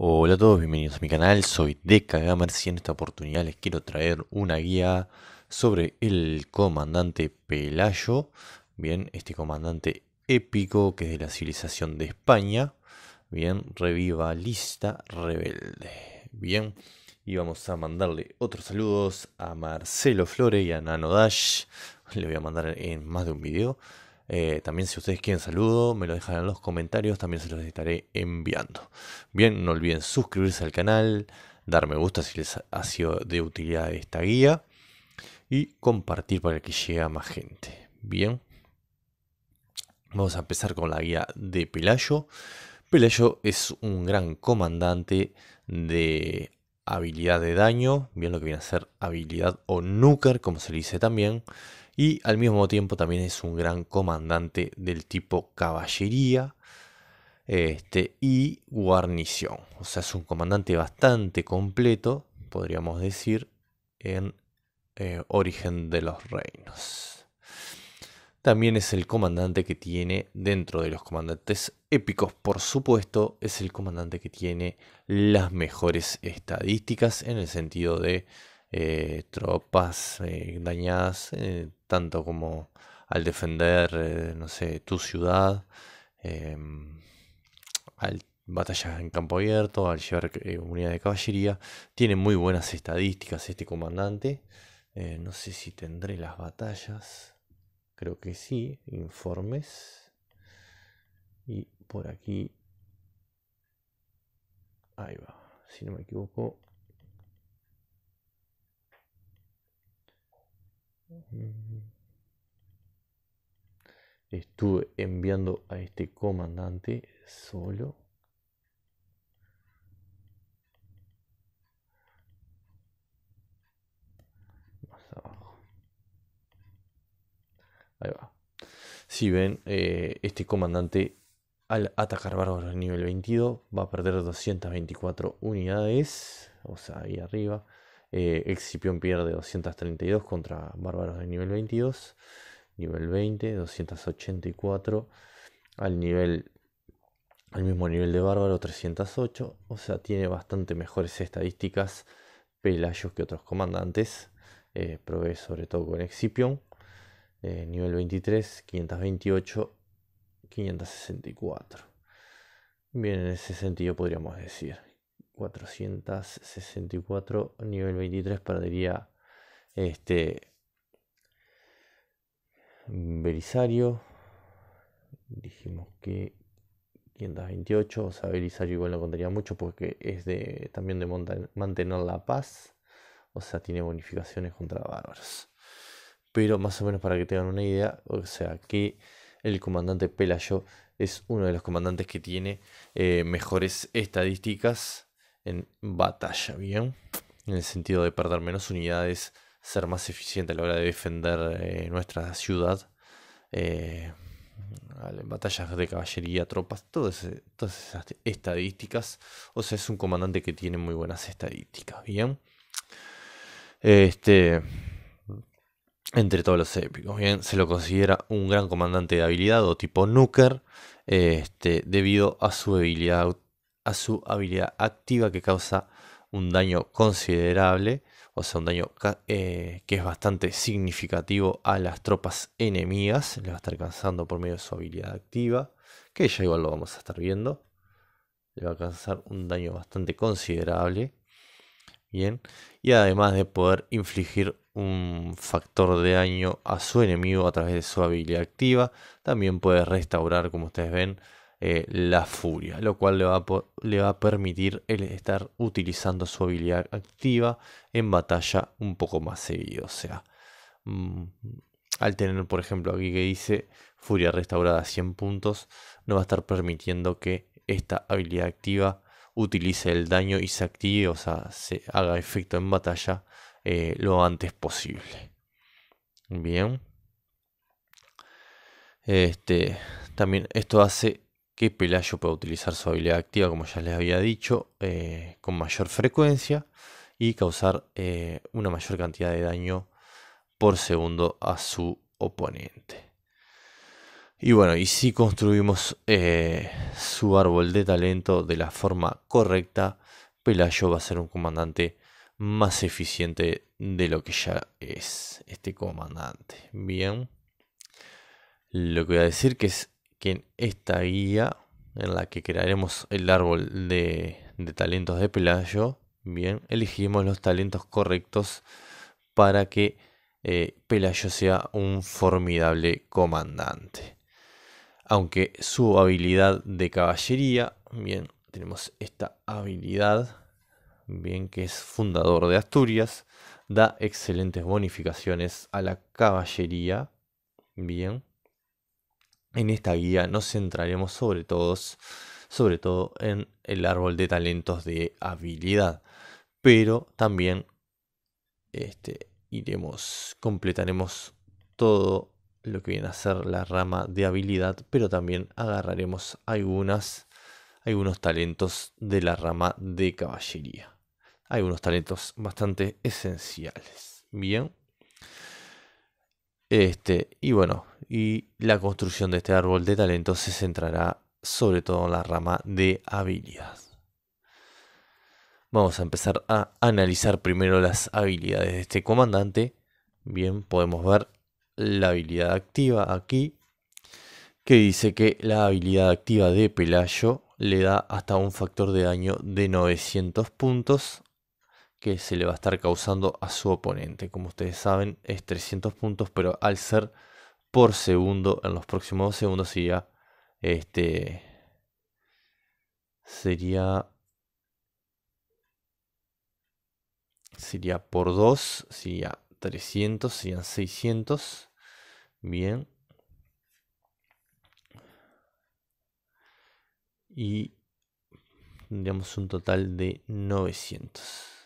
Hola a todos, bienvenidos a mi canal, soy Gamers y en esta oportunidad les quiero traer una guía sobre el comandante Pelayo, bien, este comandante épico que es de la civilización de España, bien, revivalista rebelde, bien, y vamos a mandarle otros saludos a Marcelo Flore y a Nano Dash, le voy a mandar en más de un video, eh, también si ustedes quieren saludo, me lo dejan en los comentarios, también se los estaré enviando. Bien, no olviden suscribirse al canal, dar me gusta si les ha sido de utilidad esta guía y compartir para que llegue a más gente. Bien, vamos a empezar con la guía de Pelayo. Pelayo es un gran comandante de habilidad de daño, bien lo que viene a ser habilidad o nuker, como se le dice también y al mismo tiempo también es un gran comandante del tipo caballería este, y guarnición. O sea, es un comandante bastante completo, podríamos decir, en eh, Origen de los Reinos. También es el comandante que tiene, dentro de los comandantes épicos, por supuesto, es el comandante que tiene las mejores estadísticas en el sentido de eh, tropas eh, dañadas, eh, tanto como al defender, no sé, tu ciudad, al batallas en campo abierto, al llevar unidad de caballería. Tiene muy buenas estadísticas este comandante. no sé si tendré las batallas. Creo que sí. Informes. Y por aquí. Ahí va. Si no me equivoco, estuve enviando a este comandante solo. Más abajo. Ahí va. Si ven, eh, este comandante al atacar bárbaros nivel 22 va a perder 224 unidades. O sea, ahí arriba. Eh, Excipión pierde 232 contra Bárbaros de nivel 22. Nivel 20, 284. Al nivel. Al mismo nivel de Bárbaro, 308. O sea, tiene bastante mejores estadísticas Pelayos que otros comandantes. Eh, provee sobre todo con Excipión. Eh, nivel 23, 528, 564. Bien, en ese sentido podríamos decir. 464, nivel 23, perdería este Belisario. Dijimos que 528, o sea, Belisario igual no contaría mucho porque es de también de mantener la paz, o sea, tiene bonificaciones contra bárbaros. Pero más o menos para que tengan una idea, o sea, que el comandante Pelayo es uno de los comandantes que tiene eh, mejores estadísticas en batalla, ¿bien? En el sentido de perder menos unidades, ser más eficiente a la hora de defender eh, nuestra ciudad, eh, batallas de caballería, tropas, todas, todas esas estadísticas. O sea, es un comandante que tiene muy buenas estadísticas, ¿bien? Este entre todos los épicos. Bien, se lo considera un gran comandante de habilidad o tipo Nuker, este, debido a su habilidad a su habilidad activa que causa un daño considerable, o sea, un daño eh, que es bastante significativo a las tropas enemigas, le va a estar alcanzando por medio de su habilidad activa, que ya igual lo vamos a estar viendo, le va a alcanzar un daño bastante considerable, bien, y además de poder infligir un factor de daño a su enemigo a través de su habilidad activa, también puede restaurar, como ustedes ven, eh, la furia, lo cual le va, a, le va a permitir el estar utilizando su habilidad activa en batalla un poco más seguido. O sea, mm, al tener, por ejemplo, aquí que dice furia restaurada a 100 puntos, no va a estar permitiendo que esta habilidad activa utilice el daño y se active, o sea, se haga efecto en batalla eh, lo antes posible. Bien. Este, también esto hace que Pelayo pueda utilizar su habilidad activa, como ya les había dicho, eh, con mayor frecuencia y causar eh, una mayor cantidad de daño por segundo a su oponente. Y bueno, y si construimos eh, su árbol de talento de la forma correcta, Pelayo va a ser un comandante más eficiente de lo que ya es este comandante. Bien. Lo que voy a decir que es que en esta guía, en la que crearemos el árbol de, talentos de Pelayo, bien, elegimos los talentos correctos para que eh, Pelayo sea un formidable comandante. Aunque su habilidad de caballería, bien, tenemos esta habilidad, bien, que es fundador de Asturias, da excelentes bonificaciones a la caballería, bien, en esta guía nos centraremos sobre todo, sobre todo en el árbol de talentos de habilidad, pero también este, iremos, completaremos todo lo que viene a ser la rama de habilidad, pero también agarraremos algunas, algunos talentos de la rama de caballería. Algunos talentos bastante esenciales. Bien. Este, y bueno, y la construcción de este árbol de talento se centrará sobre todo en la rama de habilidad. Vamos a empezar a analizar primero las habilidades de este comandante. Bien, podemos ver la habilidad activa aquí, que dice que la habilidad activa de Pelayo le da hasta un factor de daño de 900 puntos que se le va a estar causando a su oponente. Como ustedes saben, es 300 puntos, pero al ser por segundo, en los próximos segundos sería este sería sería por 2, sería 300, serían 600. Bien. Y tendríamos un total de 900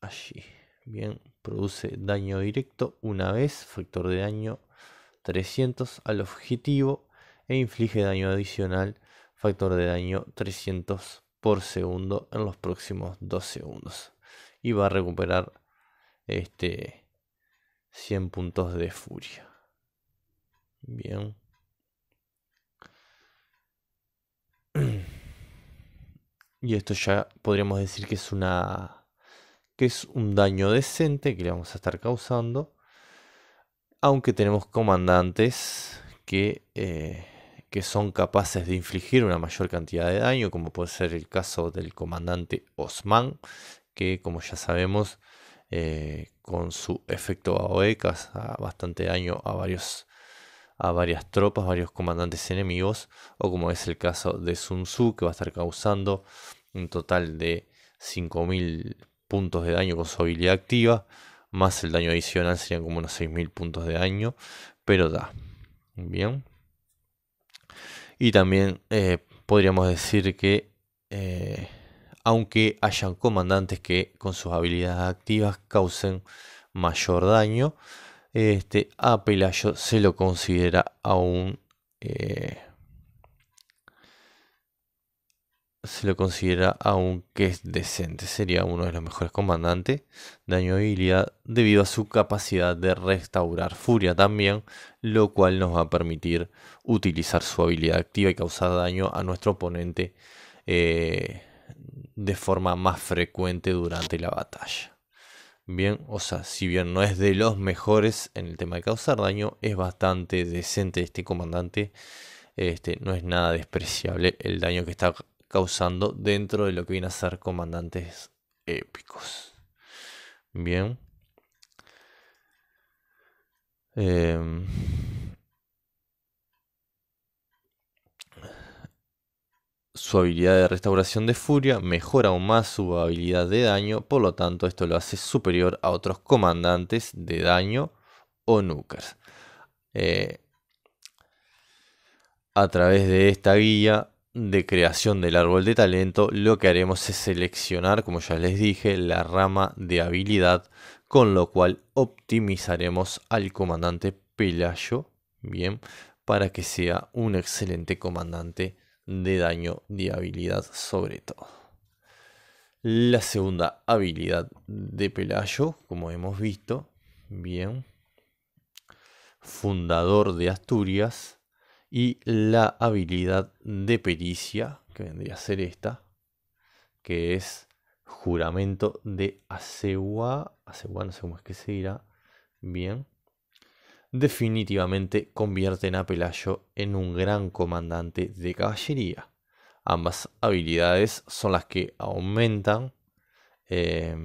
allí. Bien, produce daño directo una vez, factor de daño 300 al objetivo e inflige daño adicional, factor de daño 300 por segundo en los próximos 2 segundos. Y va a recuperar este 100 puntos de furia. Bien. Y esto ya podríamos decir que es una que es un daño decente que le vamos a estar causando. Aunque tenemos comandantes que, eh, que son capaces de infligir una mayor cantidad de daño, como puede ser el caso del comandante Osman, que como ya sabemos, eh, con su efecto AOE causa bastante daño a varios a varias tropas, varios comandantes enemigos, o como es el caso de Sun Tzu, que va a estar causando un total de 5.000 puntos de daño con su habilidad activa, más el daño adicional serían como unos 6.000 puntos de daño, pero da. Bien. Y también eh, podríamos decir que, eh, aunque hayan comandantes que con sus habilidades activas causen mayor daño, este, a Pelayo se lo considera aún se lo considera, aunque es decente, sería uno de los mejores comandantes daño de habilidad debido a su capacidad de restaurar furia también, lo cual nos va a permitir utilizar su habilidad activa y causar daño a nuestro oponente eh, de forma más frecuente durante la batalla. Bien, o sea, si bien no es de los mejores en el tema de causar daño, es bastante decente este comandante. Este, no es nada despreciable el daño que está causando dentro de lo que viene a ser comandantes épicos. Bien. Em, su habilidad de restauración de furia mejora aún más su habilidad de daño, por lo tanto esto lo hace superior a otros comandantes de daño o nukers. Eh, a través de esta guía de creación del árbol de talento, lo que haremos es seleccionar, como ya les dije, la rama de habilidad, con lo cual optimizaremos al comandante Pelayo, bien, para que sea un excelente comandante de daño de habilidad sobre todo. La segunda habilidad de Pelayo, como hemos visto, bien, fundador de Asturias, y la habilidad de pericia, que vendría a ser esta, que es juramento de asegua, asegua, no sé cómo es que se dirá. Bien. Definitivamente convierten a Pelayo en un gran comandante de caballería. Ambas habilidades son las que aumentan eh,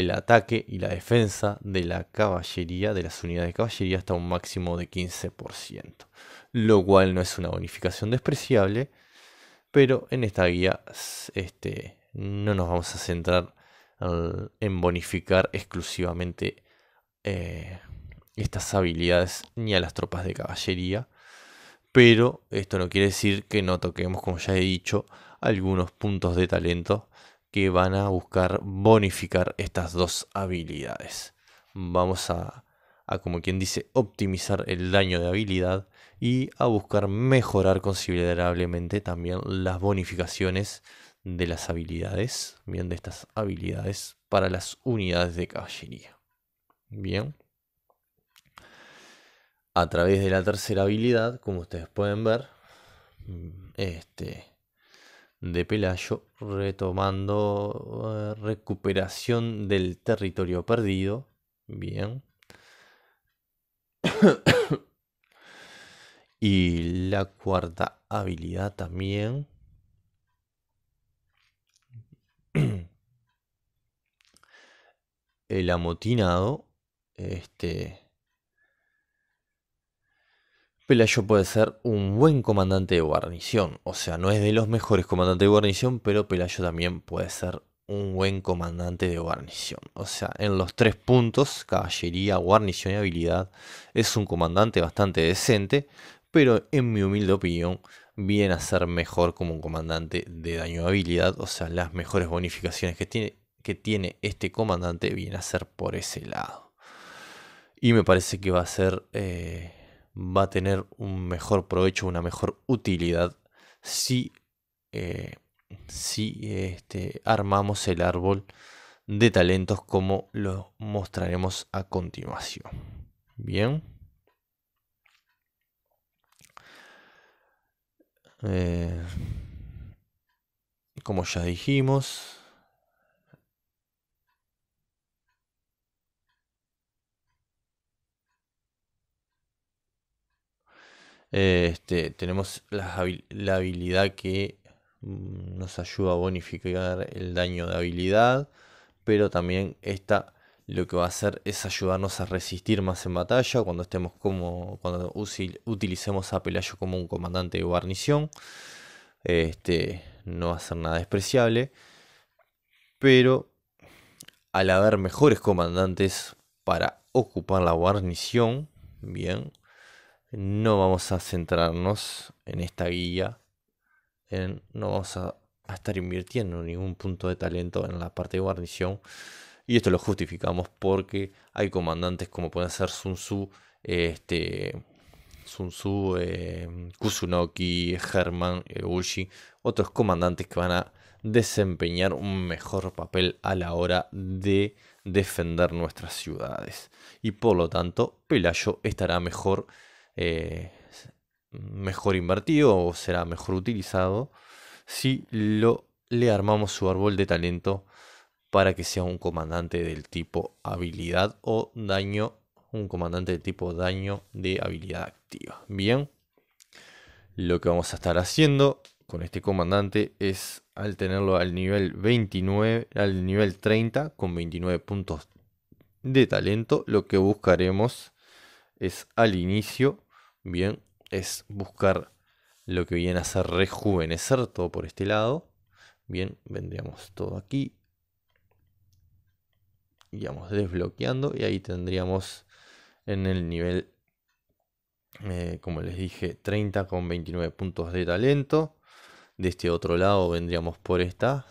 el ataque y la defensa de la caballería, de las unidades de caballería, hasta un máximo de 15%, lo cual no es una bonificación despreciable, pero en esta guía este, no nos vamos a centrar en bonificar exclusivamente eh, estas habilidades ni a las tropas de caballería, pero esto no quiere decir que no toquemos, como ya he dicho, algunos puntos de talento que van a buscar bonificar estas dos habilidades. Vamos a, como quien dice, optimizar el daño de habilidad y a buscar mejorar considerablemente también las bonificaciones de las habilidades, bien de estas habilidades para las unidades de caballería. Bien. A través de la tercera habilidad, como ustedes pueden ver, mm, este, de Pelayo, retomando eh, recuperación del territorio perdido. Bien. y la cuarta habilidad también. El amotinado. Este Pelayo puede ser un buen comandante de guarnición. O sea, no es de los mejores comandantes de guarnición, pero Pelayo también puede ser un buen comandante de guarnición. O sea, en los tres puntos, caballería, guarnición y habilidad, es un comandante bastante decente, pero en mi humilde opinión, viene a ser mejor como un comandante de daño de habilidad. O sea, las mejores bonificaciones que tiene, que tiene este comandante viene a ser por ese lado. Y me parece que va a ser... Eh, va a tener un mejor provecho, una mejor utilidad si, eh, si este, armamos el árbol de talentos como lo mostraremos a continuación. Bien. Eh, como ya dijimos, Este, tenemos la, habilidad que mm, nos ayuda a bonificar el daño de habilidad, pero también esta lo que va a hacer es ayudarnos a resistir más en batalla cuando estemos como cuando utilicemos a Pelayo como un comandante de guarnición. Este, no va a ser nada despreciable, pero al haber mejores comandantes para ocupar la guarnición, bien, no vamos a centrarnos en esta guía, no vamos a, estar invirtiendo ningún punto de talento en la parte de guarnición. Y esto lo justificamos porque hay comandantes como pueden ser Sun Tzu, este, em, Kusunoki, Herman, eh, Ushi, otros comandantes que van a desempeñar un mejor papel a la hora de defender nuestras ciudades. Y por lo tanto, Pelayo estará mejor eh, mejor invertido o será mejor utilizado si lo, le armamos su árbol de talento para que sea un comandante del tipo habilidad o daño, un comandante del tipo daño de habilidad activa. Bien, lo que vamos a estar haciendo con este comandante es al tenerlo al nivel 29, al nivel 30 con 29 puntos de talento, lo que buscaremos es al inicio Bien, es buscar lo que viene a ser rejuvenecer todo por este lado. Bien, vendríamos todo aquí. vamos desbloqueando y ahí tendríamos en el nivel, eh, como les dije, 30 con 29 puntos de talento. De este otro lado vendríamos por estas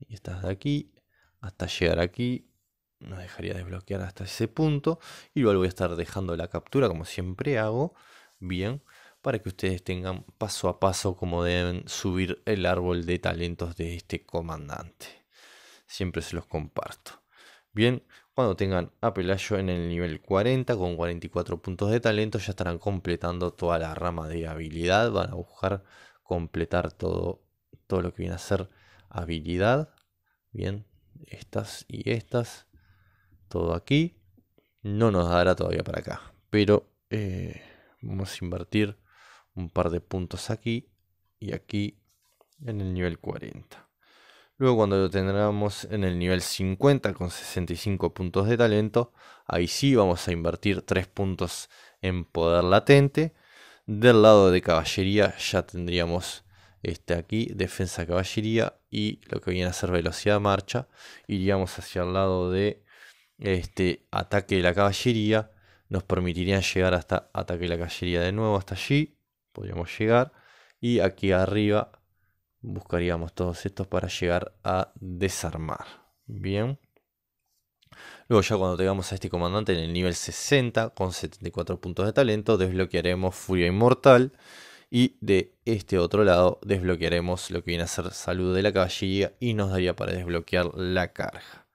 y estas de aquí hasta llegar aquí. Nos dejaría desbloquear hasta ese punto y luego voy a estar dejando la captura como siempre hago bien para que ustedes tengan paso a paso cómo deben subir el árbol de talentos de este comandante. Siempre se los comparto. Bien, cuando tengan a Pelayo en el nivel 40 con 44 puntos de talento ya estarán completando toda la rama de habilidad. Van a buscar completar todo, todo lo que viene a ser habilidad. Bien, estas y estas. Todo aquí. No nos dará todavía para acá. Pero... Eh, Vamos a invertir un par de puntos aquí y aquí en el nivel 40. Luego cuando lo tengamos en el nivel 50 con 65 puntos de talento, ahí sí vamos a invertir 3 puntos en poder latente. Del lado de caballería ya tendríamos este aquí, defensa caballería y lo que viene a ser velocidad de marcha. Iríamos hacia el lado de este ataque de la caballería nos permitirían llegar hasta ataque la caballería de nuevo, hasta allí, podríamos llegar, y aquí arriba buscaríamos todos estos para llegar a desarmar. Bien. Luego ya cuando tengamos a este comandante en el nivel 60 con 74 puntos de talento, desbloquearemos Furia Inmortal. Y de este otro lado desbloquearemos lo que viene a ser salud de la caballería y nos daría para desbloquear la carga.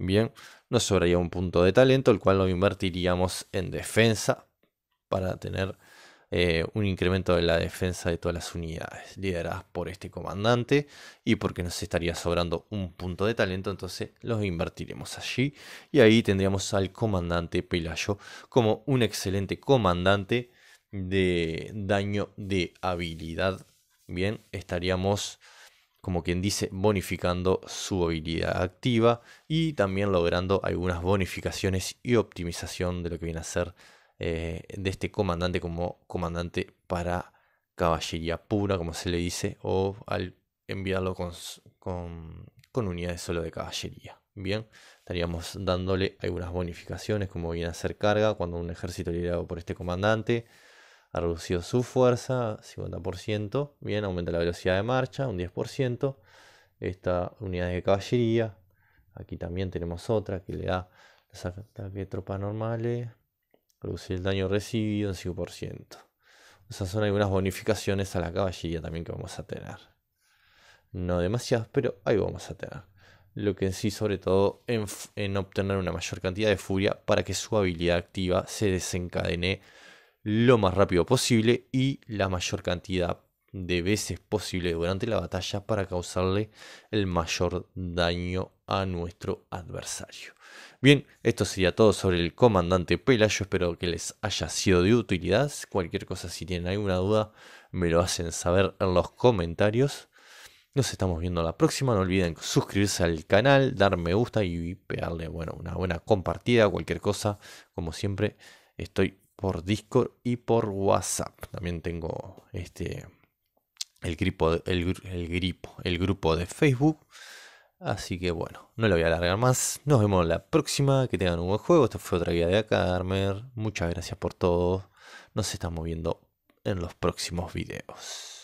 Bien, nos sobraría un punto de talento, el cual lo invertiríamos en defensa para tener eh, un incremento de la defensa de todas las unidades lideradas por este comandante y porque nos estaría sobrando un punto de talento entonces los invertiremos allí y ahí tendríamos al comandante Pelayo como un excelente comandante de daño de habilidad bien estaríamos como quien dice, bonificando su habilidad activa y también logrando algunas bonificaciones y optimización de lo que viene a ser eh, de este comandante como comandante para caballería pura, como se le dice, o al enviarlo con, con, con unidades solo de caballería. Bien, estaríamos dándole algunas bonificaciones, como viene a ser carga cuando un ejército liderado por este comandante ha reducido su fuerza 50%, bien, aumenta la velocidad de marcha un 10%, esta unidad de caballería, aquí también tenemos otra que le da los ataques de tropas normales, reducir el daño recibido Un 5%. O sea, son algunas bonificaciones a la caballería también que vamos a tener. No demasiadas, pero ahí vamos a tener. Lo que en sí, sobre todo, en, en obtener una mayor cantidad de furia para que su habilidad activa se desencadene lo más rápido posible y la mayor cantidad de veces posible durante la batalla para causarle el mayor daño a nuestro adversario. Bien, esto sería todo sobre el comandante Pelayo, espero que les haya sido de utilidad. Cualquier cosa, si tienen alguna duda, me lo hacen saber en los comentarios. Nos estamos viendo la próxima. No olviden suscribirse al canal, dar me gusta y pegarle bueno, una buena compartida. Cualquier cosa, como siempre, estoy por Discord y por WhatsApp. También tengo este, el, el, el grupo de Facebook. Así que bueno, no lo voy a alargar más. Nos vemos la próxima. Que tengan un buen juego. Esto fue otra guía de Acarmer. Muchas gracias por todo. Nos estamos viendo en los próximos videos.